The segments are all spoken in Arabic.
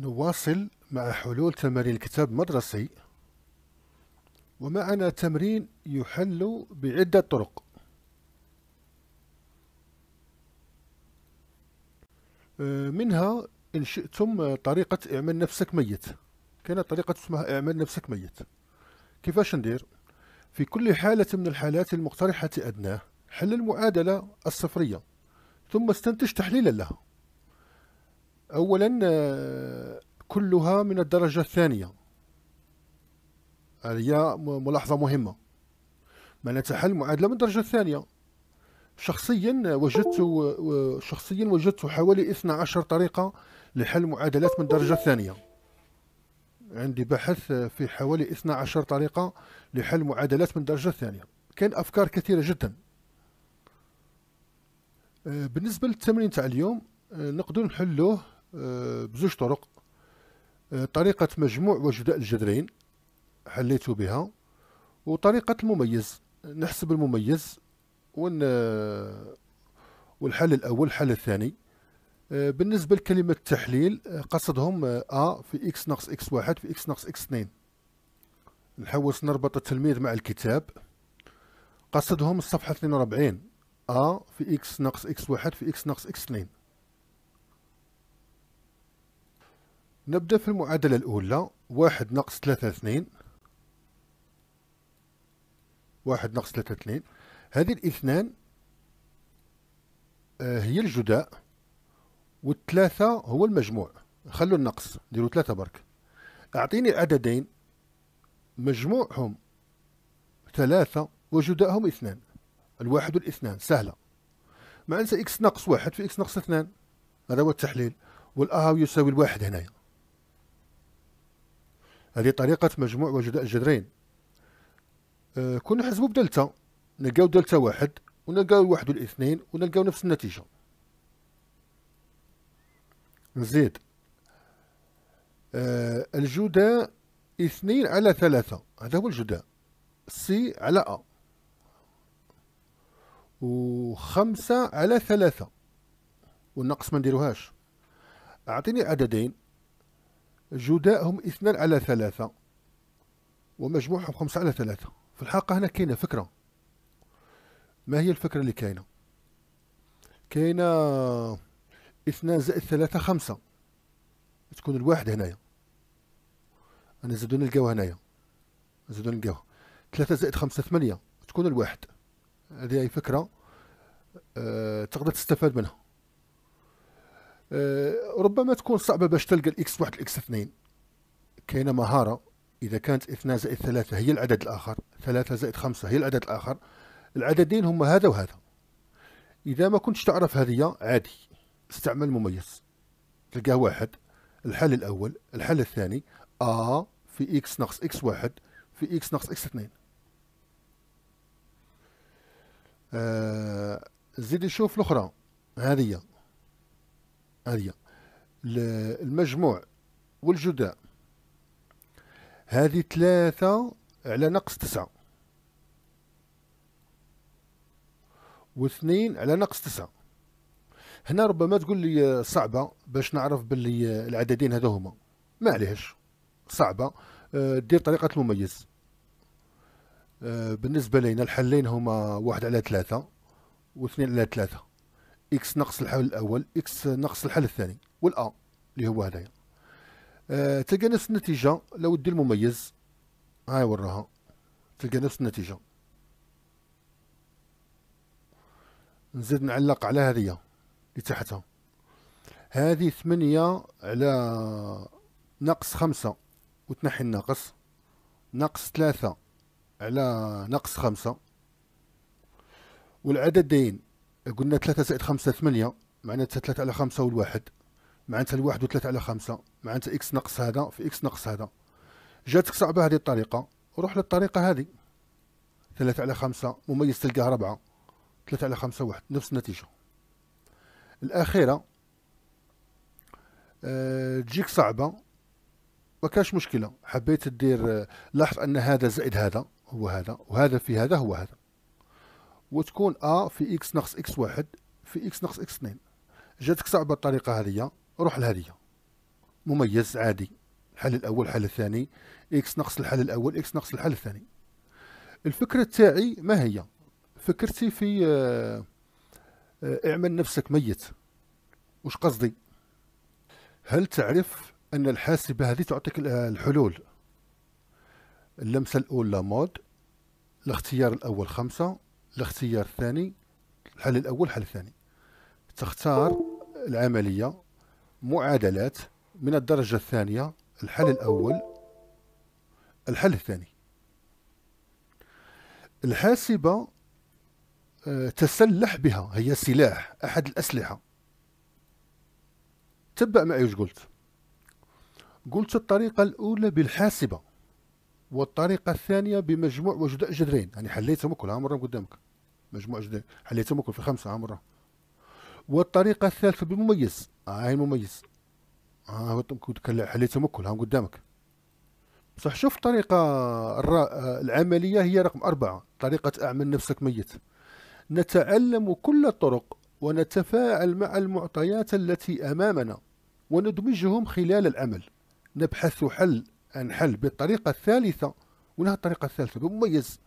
نواصل مع حلول تمارين الكتاب المدرسي ومعنا تمرين يحل بعدة طرق آه، منها إن شئتم طريقة اعمل نفسك ميت كانت طريقة اسمها اعمل نفسك ميت كيفاش ندير في كل حالة من الحالات المقترحة أدناه حل المعادلة الصفرية ثم استنتج تحليلا لها أولا آه، كلها من الدرجة الثانية هي ملاحظة مهمة معناتها حل معادلة من الدرجة الثانية شخصيا وجدت شخصيا وجدت حوالي 12 طريقة لحل معادلات من الدرجة الثانية عندي بحث في حوالي 12 طريقة لحل معادلات من الدرجة الثانية كان أفكار كثيرة جدا آه، بالنسبة للتمرين تاع اليوم آه، نقدر نحلوه آه، بزوج طرق آه، طريقة مجموع وجداء الجذرين حليت بها وطريقة المميز نحسب المميز ون آه، والحل الأول الحل الثاني آه، بالنسبة لكلمة تحليل قصدهم أ في إكس ناقص إكس واحد في إكس ناقص إكس اثنين نحوس نربط التلميذ مع الكتاب قصدهم الصفحة 42 أ في إكس ناقص إكس واحد في إكس ناقص إكس اثنين نبدأ في المعادلة الأولى واحد ناقص ثلاثة اثنين واحد ناقص ثلاثة اثنين هذه الاثنان آه، هي الجداء والثلاثة هو المجموع خلوا النقص ديروا ثلاثة برك أعطيني عددين مجموعهم ثلاثة وجداءهم اثنان الواحد والاثنان سهلة مع انسى إكس ناقص واحد في إكس ناقص اثنان هذا هو التحليل والاهو يساوي الواحد هنايا هذه طريقة مجموع وجداء الجذرين أه كنا نحسبو بدلتا نلقاو دلتا واحد ونلقاو واحد والاثنين ونلقاو نفس النتيجة نزيد آه، الجداء اثنين على ثلاثة هذا هو الجداء سي على أ وخمسة على ثلاثة والنقص ما نديروهاش أعطيني عددين جداءهم اثنان على ثلاثة ومجموعهم خمسة على ثلاثة في الحقيقة هنا كاينة فكرة ما هي الفكرة اللي كاينة كاينة اثنان زائد ثلاثة خمسة تكون الواحد هنايا أنا زادو نلقاو هنايا زادو نلقاو ثلاثة زائد خمسة ثمانية تكون الواحد هذه هي فكرة أه تقدر تستفاد منها آه، ربما تكون صعبه باش تلقى الاكس واحد الاكس اثنين كاينه مهاره اذا كانت اثنان زائد ثلاثه هي العدد الاخر ثلاثه زائد خمسه هي العدد الاخر العددين هما هذا وهذا اذا ما كنتش تعرف هذه عادي استعمل مميز تلقاه واحد الحل الاول الحل الثاني ا آه في اكس ناقص اكس واحد في اكس ناقص اكس اثنين آه زيد شوف الاخرى هذه هذه المجموع والجداء هذه ثلاثة على نقص تسعة واثنين على نقص تسعة هنا ربما تقول لي صعبة باش نعرف باللي العددين هذو هما ما عليهش صعبة آه، دير طريقة المميز آه، بالنسبة لينا الحلين هما واحد على ثلاثة واثنين على ثلاثة اكس ناقص الحل الاول اكس ناقص الحل الثاني والا اللي هو هذايا أه تلقى نفس النتيجه لو دي المميز هاي وراها تلقى نفس النتيجه نزيد نعلق على هذه اللي تحتها هذه ثمانية على ناقص خمسة وتنحي الناقص ناقص ثلاثة على ناقص خمسة والعددين قلنا 3 زائد 5 8 معناتها 3 على 5 والواحد معناتها الواحد و3 على 5 معناتها اكس ناقص هذا في اكس ناقص هذا جاتك صعبة هذه الطريقة روح للطريقة هذه 3 على 5 مميز تلقاه 4 3 على 5 واحد نفس النتيجة الأخيرة أه تجيك صعبة ما كاش مشكلة حبيت تدير آه، لاحظ أن هذا زائد هذا هو هذا وهذا في هذا هو هذا وتكون ا في اكس ناقص اكس واحد في اكس ناقص اكس اثنين جاتك صعبه الطريقه هذه روح لهذه مميز عادي الحل الاول الحل الثاني اكس ناقص الحل الاول اكس ناقص الحل الثاني الفكره تاعي ما هي فكرتي في اه, آه، اعمل نفسك ميت وش قصدي هل تعرف ان الحاسبه هذه تعطيك آه، الحلول اللمسه الاولى مود الاختيار الاول خمسة الاختيار الثاني الحل الأول الحل الثاني تختار العملية معادلات من الدرجة الثانية الحل الأول الحل الثاني الحاسبة آه، تسلح بها هي سلاح أحد الأسلحة تبع معي وش قلت قلت الطريقة الأولى بالحاسبة والطريقه الثانيه بمجموع وجداء جذرين يعني حليتهم كل مره قدامك مجموع جذرين حليتهم كل في خمسه مره والطريقه الثالثه بمميز آه، هاي آه المميز اه حليتهم كل قدامك بصح شوف الطريقه آه، العمليه هي رقم أربعة طريقه اعمل نفسك ميت نتعلم كل الطرق ونتفاعل مع المعطيات التي امامنا وندمجهم خلال العمل نبحث حل انحل بالطريقة الثالثة وإنها الطريقة الثالثة بمميز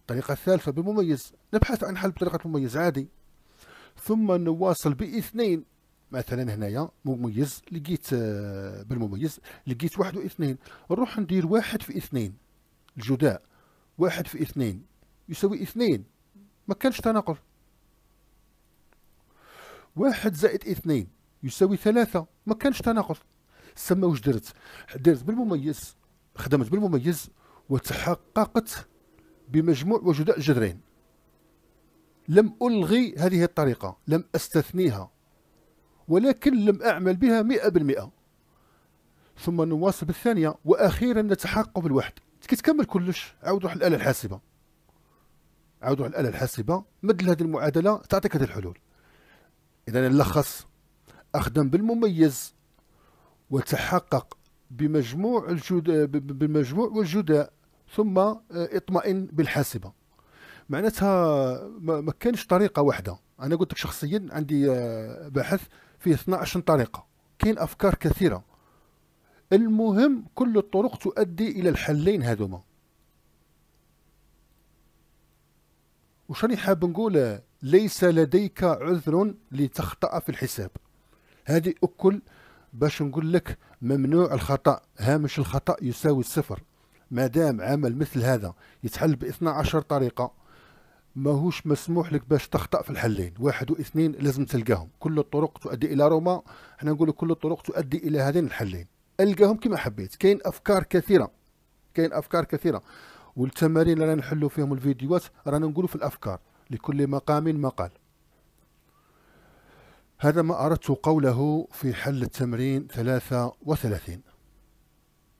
الطريقة الثالثة بمميز نبحث عن حل بطريقة مميز عادي ثم نواصل باثنين مثلا هنايا مميز لقيت آه، بالمميز لقيت واحد واثنين نروح ندير واحد في اثنين الجداء واحد في اثنين يساوي اثنين ما كانش تناقض واحد زائد اثنين يساوي ثلاثة ما كانش تناقض سما واش درت درت بالمميز خدمت بالمميز وتحققت بمجموع وجداء جذرين لم ألغي هذه الطريقة لم أستثنيها ولكن لم أعمل بها مئة بالمئة ثم نواصل بالثانية وأخيرا نتحقق بالواحد كتكمل كلش عاود روح الآلة الحاسبة عاود روح الآلة الحاسبة مد هذه المعادلة تعطيك هذه الحلول إذا نلخص أخدم بالمميز وتحقق بمجموع الجد... بالمجموع والجداء ثم آه، اطمئن بالحاسبه معناتها ما كانش طريقه واحده انا قلت لك شخصيا عندي آه، بحث فيه 12 طريقه كاين افكار كثيره المهم كل الطرق تؤدي الى الحلين هذوما وش راني حاب نقول ليس لديك عذر لتخطأ في الحساب هذه أكل باش نقول لك ممنوع الخطأ هامش الخطأ يساوي الصفر ما دام عمل مثل هذا يتحل ب 12 طريقة ماهوش مسموح لك باش تخطأ في الحلين واحد واثنين لازم تلقاهم كل الطرق تؤدي إلى روما احنا نقول كل الطرق تؤدي إلى هذين الحلين ألقاهم كما حبيت كاين أفكار كثيرة كاين أفكار كثيرة والتمارين اللي رانا نحلو فيهم الفيديوهات رانا نقولوا في الأفكار لكل مقام مقال هذا ما أردت قوله في حل التمرين 33